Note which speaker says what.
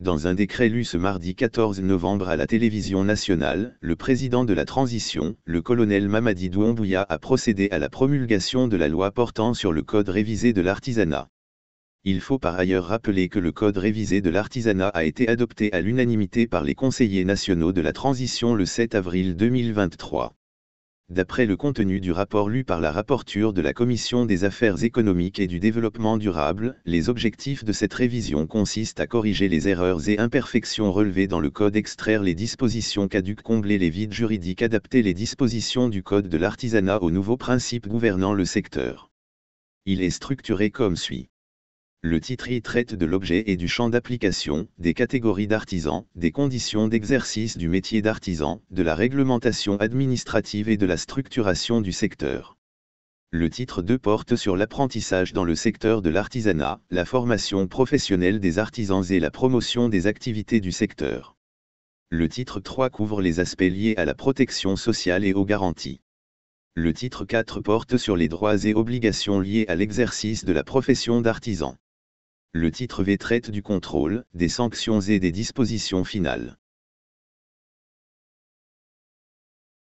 Speaker 1: Dans un décret lu ce mardi 14 novembre à la télévision nationale, le président de la transition, le colonel Mamadi Douambouya a procédé à la promulgation de la loi portant sur le Code révisé de l'artisanat. Il faut par ailleurs rappeler que le Code révisé de l'artisanat a été adopté à l'unanimité par les conseillers nationaux de la transition le 7 avril 2023 d'après le contenu du rapport lu par la rapporteure de la Commission des affaires économiques et du développement durable, les objectifs de cette révision consistent à corriger les erreurs et imperfections relevées dans le Code, extraire les dispositions caduques, combler les vides juridiques, adapter les dispositions du Code de l'artisanat aux nouveaux principes gouvernant le secteur. Il est structuré comme suit. Le titre I traite de l'objet et du champ d'application, des catégories d'artisans, des conditions d'exercice du métier d'artisan, de la réglementation administrative et de la structuration du secteur. Le titre 2 porte sur l'apprentissage dans le secteur de l'artisanat, la formation professionnelle des artisans et la promotion des activités du secteur. Le titre 3 couvre les aspects liés à la protection sociale et aux garanties. Le titre 4 porte sur les droits et obligations liés à l'exercice de la profession d'artisan. Le titre V traite du contrôle, des sanctions et des dispositions finales.